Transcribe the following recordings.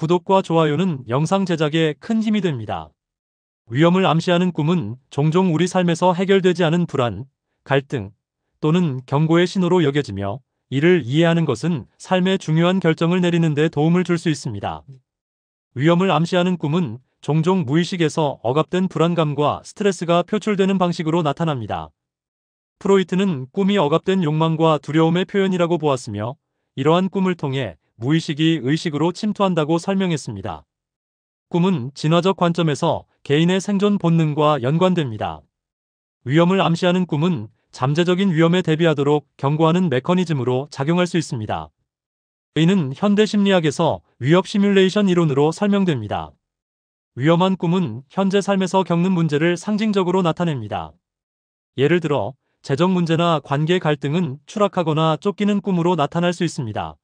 구독과 좋아요는 영상 제작에 큰 힘이 됩니다. 위험을 암시하는 꿈은 종종 우리 삶에서 해결되지 않은 불안, 갈등 또는 경고의 신호로 여겨지며 이를 이해하는 것은 삶의 중요한 결정을 내리는 데 도움을 줄 수 있습니다. 위험을 암시하는 꿈은 종종 무의식에서 억압된 불안감과 스트레스가 표출되는 방식으로 나타납니다. 프로이트는 꿈이 억압된 욕망과 두려움의 표현이라고 보았으며 이러한 꿈을 통해 무의식이 의식으로 침투한다고 설명했습니다. 꿈은 진화적 관점에서 개인의 생존 본능과 연관됩니다. 위험을 암시하는 꿈은 잠재적인 위험에 대비하도록 경고하는 메커니즘으로 작용할 수 있습니다. 이는 현대 심리학에서 위협 시뮬레이션 이론으로 설명됩니다. 위험한 꿈은 현재 삶에서 겪는 문제를 상징적으로 나타냅니다. 예를 들어, 재정 문제나 관계 갈등은 추락하거나 쫓기는 꿈으로 나타날 수 있습니다.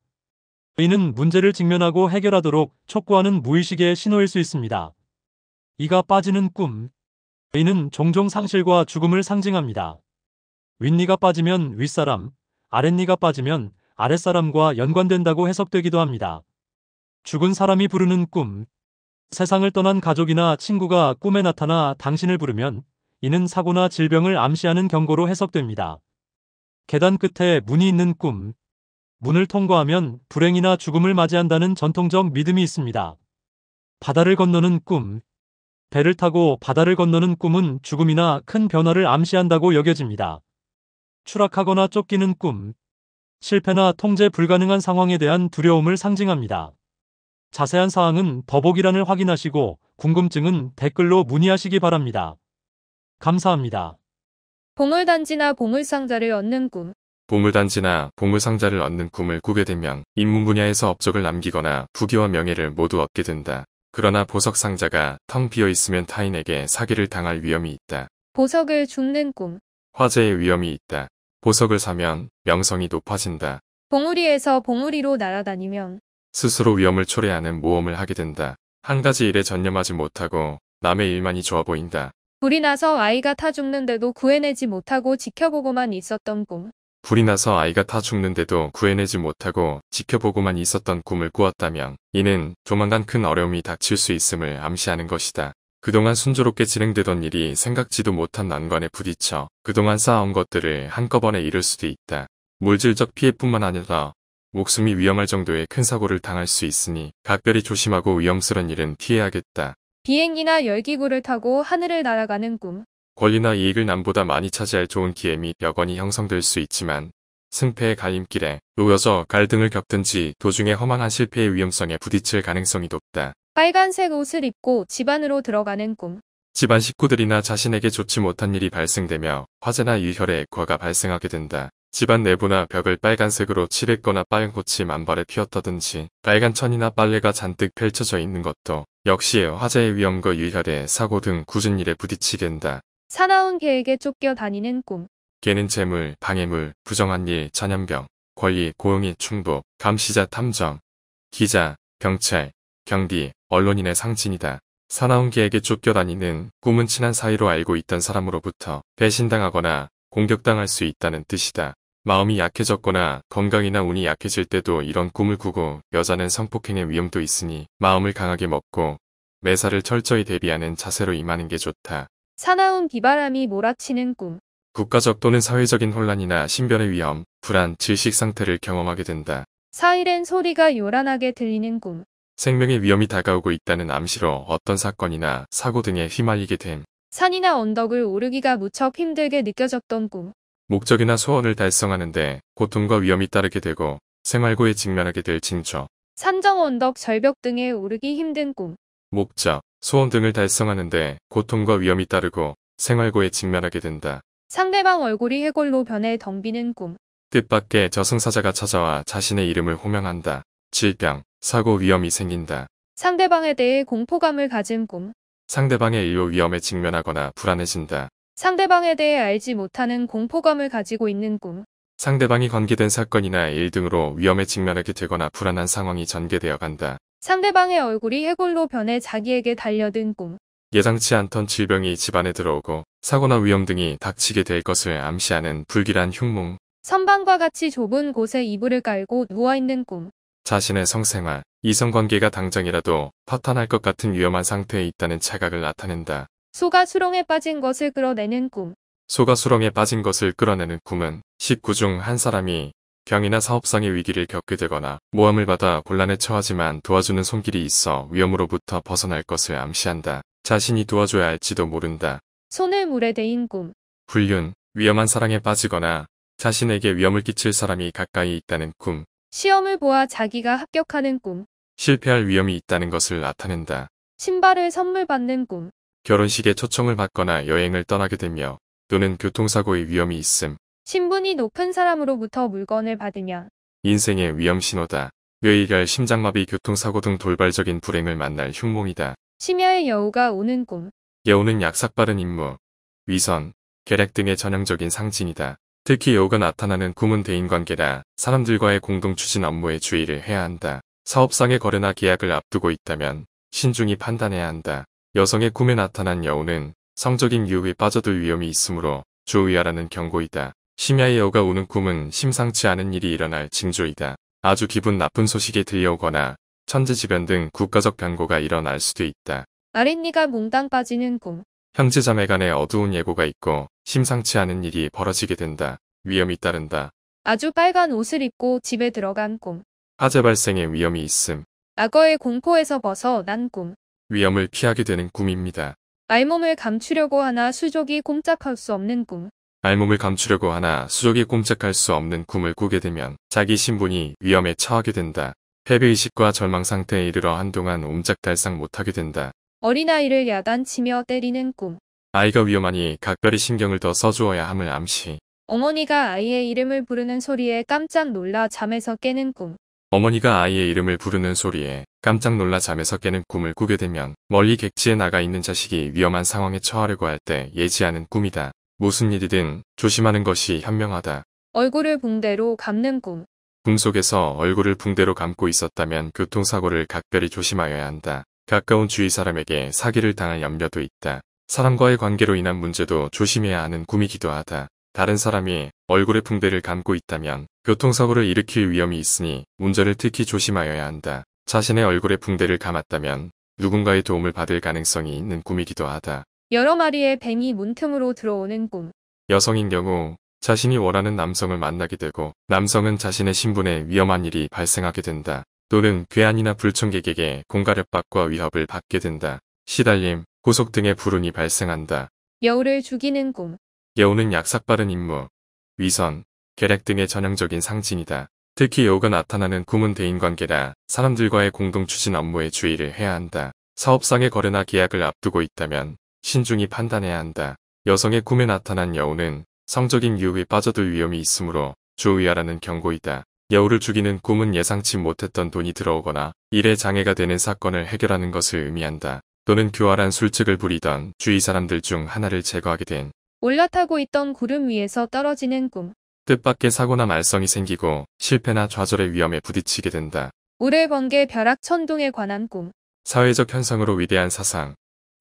의는 문제를 직면하고 해결하도록 촉구하는 무의식의 신호일 수 있습니다. 이가 빠지는 꿈. 의는 종종 상실과 죽음을 상징합니다. 윗니가 빠지면 윗사람, 아랫니가 빠지면 아랫사람과 연관된다고 해석되기도 합니다. 죽은 사람이 부르는 꿈. 세상을 떠난 가족이나 친구가 꿈에 나타나 당신을 부르면 이는 사고나 질병을 암시하는 경고로 해석됩니다. 계단 끝에 문이 있는 꿈. 문을 통과하면 불행이나 죽음을 맞이한다는 전통적 믿음이 있습니다. 바다를 건너는 꿈 배를 타고 바다를 건너는 꿈은 죽음이나 큰 변화를 암시한다고 여겨집니다. 추락하거나 쫓기는 꿈 실패나 통제 불가능한 상황에 대한 두려움을 상징합니다. 자세한 사항은 더보기란을 확인하시고 궁금증은 댓글로 문의하시기 바랍니다. 감사합니다. 보물단지나 보물상자를 얻는 꿈 보물단지나 보물상자를 얻는 꿈을 꾸게 되면 인문 분야에서 업적을 남기거나 부귀와 명예를 모두 얻게 된다. 그러나 보석 상자가 텅 비어 있으면 타인에게 사기를 당할 위험이 있다. 보석을 줍는 꿈. 화재의 위험이 있다. 보석을 사면 명성이 높아진다. 봉우리에서 봉우리로 날아다니면 스스로 위험을 초래하는 모험을 하게 된다. 한 가지 일에 전념하지 못하고 남의 일만이 좋아 보인다. 불이 나서 아이가 타 죽는데도 구해내지 못하고 지켜보고만 있었던 꿈. 불이 나서 아이가 다 죽는데도 구해내지 못하고 지켜보고만 있었던 꿈을 꾸었다면 이는 조만간 큰 어려움이 닥칠 수 있음을 암시하는 것이다. 그동안 순조롭게 진행되던 일이 생각지도 못한 난관에 부딪혀 그동안 쌓아온 것들을 한꺼번에 잃을 수도 있다. 물질적 피해뿐만 아니라 목숨이 위험할 정도의 큰 사고를 당할 수 있으니 각별히 조심하고 위험스런 일은 피해야겠다. 비행기나 열기구를 타고 하늘을 날아가는 꿈. 권리나 이익을 남보다 많이 차지할 좋은 기회 및 여건이 형성될 수 있지만 승패의 갈림길에 놓여서 갈등을 겪든지 도중에 허망한 실패의 위험성에 부딪힐 가능성이 높다. 빨간색 옷을 입고 집안으로 들어가는 꿈. 집안 식구들이나 자신에게 좋지 못한 일이 발생되며 화재나 유혈의 액화가 발생하게 된다. 집안 내부나 벽을 빨간색으로 칠했거나 빨간 꽃이 만발에 피었다든지 빨간 천이나 빨래가 잔뜩 펼쳐져 있는 것도 역시 화재의 위험과 유혈의 사고 등 굳은 일에 부딪히게 된다. 사나운 개에게 쫓겨 다니는 꿈. 개는 재물, 방해물, 부정한 일, 전염병, 권리, 고용인 충북, 감시자 탐정, 기자, 경찰, 경비, 언론인의 상징이다. 사나운 개에게 쫓겨다니는 꿈은 친한 사이로 알고 있던 사람으로부터 배신당하거나 공격당할 수 있다는 뜻이다. 마음이 약해졌거나 건강이나 운이 약해질 때도 이런 꿈을 꾸고 여자는 성폭행의 위험도 있으니 마음을 강하게 먹고 매사를 철저히 대비하는 자세로 임하는 게 좋다. 사나운 비바람이 몰아치는 꿈. 국가적 또는 사회적인 혼란이나 신변의 위험, 불안, 질식 상태를 경험하게 된다. 사이렌 소리가 요란하게 들리는 꿈. 생명의 위험이 다가오고 있다는 암시로 어떤 사건이나 사고 등에 휘말리게 된. 산이나 언덕을 오르기가 무척 힘들게 느껴졌던 꿈. 목적이나 소원을 달성하는데 고통과 위험이 따르게 되고 생활고에 직면하게 될 징조. 산정 언덕 절벽 등에 오르기 힘든 꿈. 목적, 소원 등을 달성하는데 고통과 위험이 따르고 생활고에 직면하게 된다. 상대방 얼굴이 해골로 변해 덤비는 꿈. 뜻밖의 저승사자가 찾아와 자신의 이름을 호명한다. 질병, 사고 위험이 생긴다. 상대방에 대해 공포감을 가진 꿈. 상대방의 일로 위험에 직면하거나 불안해진다. 상대방에 대해 알지 못하는 공포감을 가지고 있는 꿈. 상대방이 관계된 사건이나 일 등으로 위험에 직면하게 되거나 불안한 상황이 전개되어 간다. 상대방의 얼굴이 해골로 변해 자기에게 달려든 꿈. 예상치 않던 질병이 집안에 들어오고 사고나 위험 등이 닥치게 될 것을 암시하는 불길한 흉몽. 선방과 같이 좁은 곳에 이불을 깔고 누워있는 꿈. 자신의 성생활, 이성관계가 당장이라도 파탄할 것 같은 위험한 상태에 있다는 착각을 나타낸다. 소가 수렁에 빠진 것을 끌어내는 꿈. 소가 수렁에 빠진 것을 끌어내는 꿈은 19중 한 사람이 경이나 사업상의 위기를 겪게 되거나 모함을 받아 곤란에 처하지만 도와주는 손길이 있어 위험으로부터 벗어날 것을 암시한다. 자신이 도와줘야 할지도 모른다. 손을 물에 대인 꿈. 불륜, 위험한 사랑에 빠지거나 자신에게 위험을 끼칠 사람이 가까이 있다는 꿈. 시험을 보아 자기가 합격하는 꿈. 실패할 위험이 있다는 것을 나타낸다. 신발을 선물 받는 꿈. 결혼식에 초청을 받거나 여행을 떠나게 되며 또는 교통사고의 위험이 있음. 신분이 높은 사람으로부터 물건을 받으면 인생의 위험 신호다. 뇌이결 심장마비 교통사고 등 돌발적인 불행을 만날 흉몽이다. 심야의 여우가 오는 꿈. 여우는 약삭빠른 임무, 위선, 계략 등의 전형적인 상징이다. 특히 여우가 나타나는 꿈은 대인관계라 사람들과의 공동 추진 업무에 주의를 해야 한다. 사업상의 거래나 계약을 앞두고 있다면 신중히 판단해야 한다. 여성의 꿈에 나타난 여우는 성적인 유혹에 빠져들 위험이 있으므로 주의하라는 경고이다. 심야에 여가 우는 꿈은 심상치 않은 일이 일어날 징조이다. 아주 기분 나쁜 소식이 들려오거나 천재지변 등 국가적 변고가 일어날 수도 있다. 아랫니가 몽땅 빠지는 꿈. 형제 자매 간에 어두운 예고가 있고 심상치 않은 일이 벌어지게 된다. 위험이 따른다. 아주 빨간 옷을 입고 집에 들어간 꿈. 화재 발생의 위험이 있음. 악어의 공포에서 벗어난 꿈. 위험을 피하게 되는 꿈입니다. 알몸을 감추려고 하나 수족이 꼼짝할 수 없는 꿈. 알몸을 감추려고 하나 수족이 꼼짝할 수 없는 꿈을 꾸게 되면 자기 신분이 위험에 처하게 된다. 패배의식과 절망상태에 이르러 한동안 옴짝달싹 못하게 된다. 어린아이를 야단치며 때리는 꿈. 아이가 위험하니 각별히 신경을 더 써주어야 함을 암시. 어머니가 아이의 이름을 부르는 소리에 깜짝 놀라 잠에서 깨는 꿈. 어머니가 아이의 이름을 부르는 소리에 깜짝 놀라 잠에서 깨는 꿈을 꾸게 되면 멀리 객지에 나가 있는 자식이 위험한 상황에 처하려고 할 때 예지하는 꿈이다. 무슨 일이든 조심하는 것이 현명하다. 얼굴을 붕대로 감는 꿈. 꿈 속에서 얼굴을 붕대로 감고 있었다면 교통사고를 각별히 조심하여야 한다. 가까운 주위 사람에게 사기를 당할 염려도 있다. 사람과의 관계로 인한 문제도 조심해야 하는 꿈이기도 하다. 다른 사람이 얼굴에 붕대를 감고 있다면 교통사고를 일으킬 위험이 있으니 운전을 특히 조심하여야 한다. 자신의 얼굴에 붕대를 감았다면 누군가의 도움을 받을 가능성이 있는 꿈이기도 하다. 여러 마리의 뱀이 문틈으로 들어오는 꿈. 여성인 경우 자신이 원하는 남성을 만나게 되고 남성은 자신의 신분에 위험한 일이 발생하게 된다. 또는 괴한이나 불청객에게 공갈협박과 위협을 받게 된다. 시달림, 고속 등의 불운이 발생한다. 여우를 죽이는 꿈. 여우는 약삭빠른 임무, 위선, 계략 등의 전형적인 상징이다. 특히 여우가 나타나는 꿈은 대인관계라 사람들과의 공동 추진 업무에 주의를 해야 한다. 사업상의 거래나 계약을 앞두고 있다면 신중히 판단해야 한다. 여성의 꿈에 나타난 여우는 성적인 유혹에 빠져들 위험이 있으므로 주의하라는 경고이다. 여우를 죽이는 꿈은 예상치 못했던 돈이 들어오거나 일에 장애가 되는 사건을 해결하는 것을 의미한다. 또는 교활한 술책을 부리던 주위 사람들 중 하나를 제거하게 된 올라타고 있던 구름 위에서 떨어지는 꿈. 뜻밖의 사고나 말썽이 생기고 실패나 좌절의 위험에 부딪히게 된다. 올해 번개 벼락 천둥에 관한 꿈. 사회적 현상으로 위대한 사상,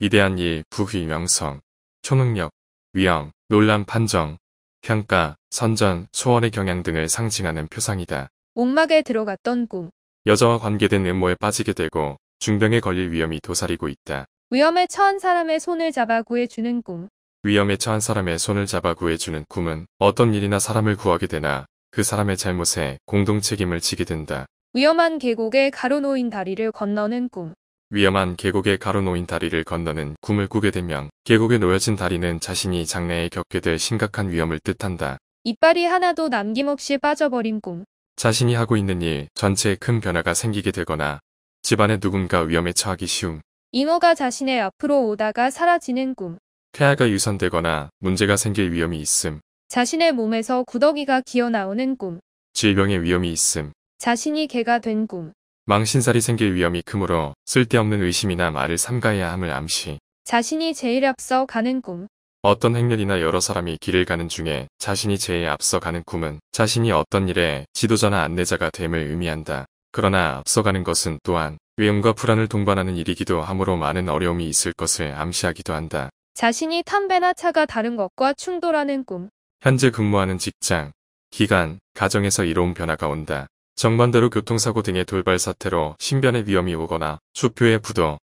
위대한 일, 부귀, 명성, 초능력, 위엄, 논란 판정, 평가, 선전, 소원의 경향 등을 상징하는 표상이다. 옥막에 들어갔던 꿈. 여자와 관계된 음모에 빠지게 되고 중병에 걸릴 위험이 도사리고 있다. 위험에 처한 사람의 손을 잡아 구해주는 꿈. 위험에 처한 사람의 손을 잡아 구해주는 꿈은 어떤 일이나 사람을 구하게 되나 그 사람의 잘못에 공동 책임을 지게 된다. 위험한 계곡에 가로놓인 다리를 건너는 꿈. 위험한 계곡에 가로놓인 다리를 건너는 꿈을 꾸게 되면 계곡에 놓여진 다리는 자신이 장래에 겪게 될 심각한 위험을 뜻한다. 이빨이 하나도 남김없이 빠져버린 꿈. 자신이 하고 있는 일 전체에 큰 변화가 생기게 되거나 집안에 누군가 위험에 처하기 쉬움. 잉어가 자신의 앞으로 오다가 사라지는 꿈. 폐하가 유선되거나 문제가 생길 위험이 있음. 자신의 몸에서 구더기가 기어나오는 꿈. 질병의 위험이 있음. 자신이 개가 된 꿈. 망신살이 생길 위험이 크므로 쓸데없는 의심이나 말을 삼가해야 함을 암시. 자신이 제일 앞서 가는 꿈. 어떤 행렬이나 여러 사람이 길을 가는 중에 자신이 제일 앞서가는 꿈은 자신이 어떤 일에 지도자나 안내자가 됨을 의미한다. 그러나 앞서가는 것은 또한 위험과 불안을 동반하는 일이기도 하므로 많은 어려움이 있을 것을 암시하기도 한다. 자신이 탐배나 차가 다른 것과 충돌하는 꿈. 현재 근무하는 직장, 기간, 가정에서 이로운 변화가 온다. 정반대로 교통사고 등의 돌발 사태로 신변의 위험이 오거나 수표의 부도,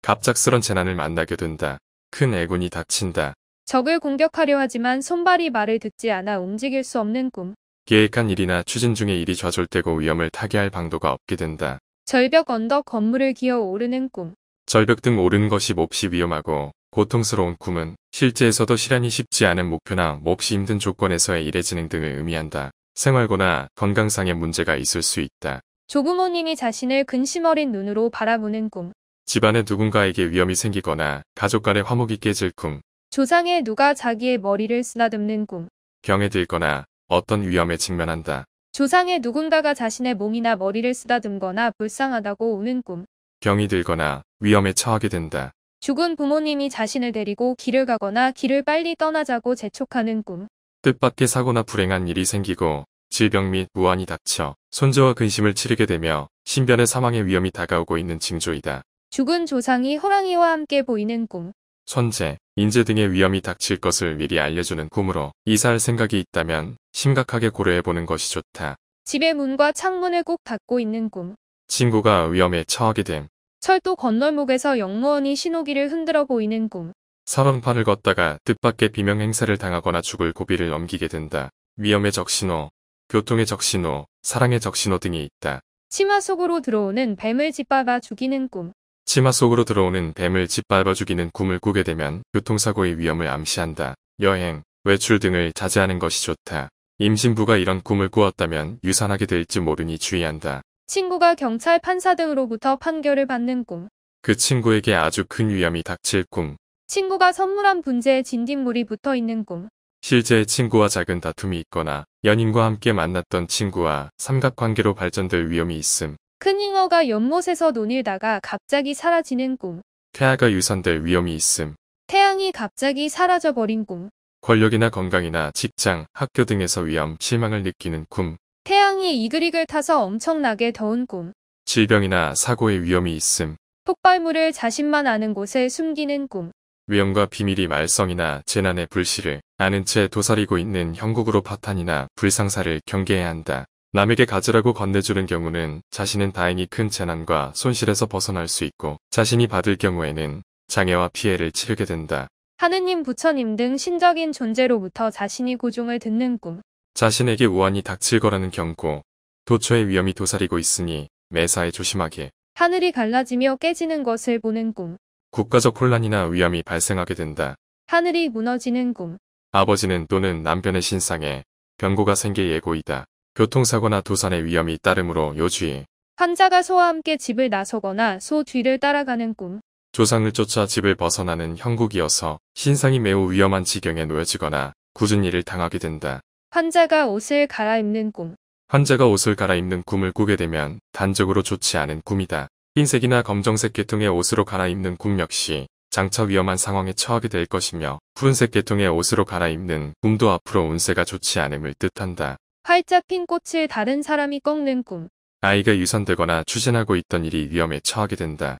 갑작스런 재난을 만나게 된다. 큰 애군이 닥친다. 적을 공격하려 하지만 손발이 말을 듣지 않아 움직일 수 없는 꿈. 계획한 일이나 추진 중의 일이 좌절되고 위험을 타개할 방도가 없게 된다. 절벽 언덕 건물을 기어 오르는 꿈. 절벽 등 오른 것이 몹시 위험하고 고통스러운 꿈은 실제에서도 실현이 쉽지 않은 목표나 몹시 힘든 조건에서의 일의 진행 등을 의미한다. 생활고나 건강상의 문제가 있을 수 있다. 조부모님이 자신을 근심어린 눈으로 바라보는 꿈. 집안에 누군가에게 위험이 생기거나 가족 간의 화목이 깨질 꿈. 조상에 누가 자기의 머리를 쓰다듬는 꿈. 병에 들거나 어떤 위험에 직면한다. 조상에 누군가가 자신의 몸이나 머리를 쓰다듬거나 불쌍하다고 우는 꿈. 병이 들거나 위험에 처하게 된다. 죽은 부모님이 자신을 데리고 길을 가거나 길을 빨리 떠나자고 재촉하는 꿈. 뜻밖의 사고나 불행한 일이 생기고 질병 및 무한이 닥쳐 손저와 근심을 치르게 되며 신변의 사망의 위험이 다가오고 있는 징조이다. 죽은 조상이 호랑이와 함께 보이는 꿈. 손재 인재 등의 위험이 닥칠 것을 미리 알려주는 꿈으로 이사할 생각이 있다면 심각하게 고려해보는 것이 좋다. 집의 문과 창문을 꼭 닫고 있는 꿈. 친구가 위험에 처하게 됨. 철도 건널목에서 영무원이 신호기를 흔들어 보이는 꿈. 사망판을 걷다가 뜻밖의 비명 행사를 당하거나 죽을 고비를 넘기게 된다. 위험의 적신호, 교통의 적신호, 사랑의 적신호 등이 있다. 치마 속으로 들어오는 뱀을 짓밟아 죽이는 꿈. 치마 속으로 들어오는 뱀을 짓밟아 죽이는 꿈을 꾸게 되면 교통사고의 위험을 암시한다. 여행, 외출 등을 자제하는 것이 좋다. 임신부가 이런 꿈을 꾸었다면 유산하게 될지 모르니 주의한다. 친구가 경찰 판사 등으로부터 판결을 받는 꿈. 그 친구에게 아주 큰 위험이 닥칠 꿈. 친구가 선물한 분재에 진딧물이 붙어 있는 꿈. 실제 친구와 작은 다툼이 있거나 연인과 함께 만났던 친구와 삼각관계로 발전될 위험이 있음. 큰 잉어가 연못에서 논일다가 갑자기 사라지는 꿈. 태아가 유산될 위험이 있음. 태양이 갑자기 사라져버린 꿈. 권력이나 건강이나 직장, 학교 등에서 위험, 실망을 느끼는 꿈. 태양이 이글이글 타서 엄청나게 더운 꿈. 질병이나 사고의 위험이 있음. 폭발물을 자신만 아는 곳에 숨기는 꿈. 위험과 비밀이 말썽이나 재난의 불씨를 아는 채 도사리고 있는 형국으로 파탄이나 불상사를 경계해야 한다. 남에게 가지라고 건네주는 경우는 자신은 다행히 큰 재난과 손실에서 벗어날 수 있고 자신이 받을 경우에는 장애와 피해를 치르게 된다. 하느님 부처님 등 신적인 존재로부터 자신이 고종을 듣는 꿈. 자신에게 우환이 닥칠 거라는 경고. 도초의 위험이 도사리고 있으니 매사에 조심하게. 하늘이 갈라지며 깨지는 것을 보는 꿈. 국가적 혼란이나 위험이 발생하게 된다. 하늘이 무너지는 꿈. 아버지는 또는 남편의 신상에 변고가 생길 예고이다. 교통사고나 도산의 위험이 따르므로 요주의 환자가 소와 함께 집을 나서거나 소 뒤를 따라가는 꿈. 조상을 쫓아 집을 벗어나는 형국이어서 신상이 매우 위험한 지경에 놓여지거나 굳은 일을 당하게 된다. 환자가 옷을 갈아입는 꿈. 환자가 옷을 갈아입는 꿈을 꾸게 되면 단적으로 좋지 않은 꿈이다. 흰색이나 검정색 계통의 옷으로 갈아입는 꿈 역시 장차 위험한 상황에 처하게 될 것이며 푸른색 계통의 옷으로 갈아입는 꿈도 앞으로 운세가 좋지 않음을 뜻한다. 활짝 핀 꽃을 다른 사람이 꺾는 꿈. 아이가 유선되거나 추진하고 있던 일이 위험에 처하게 된다.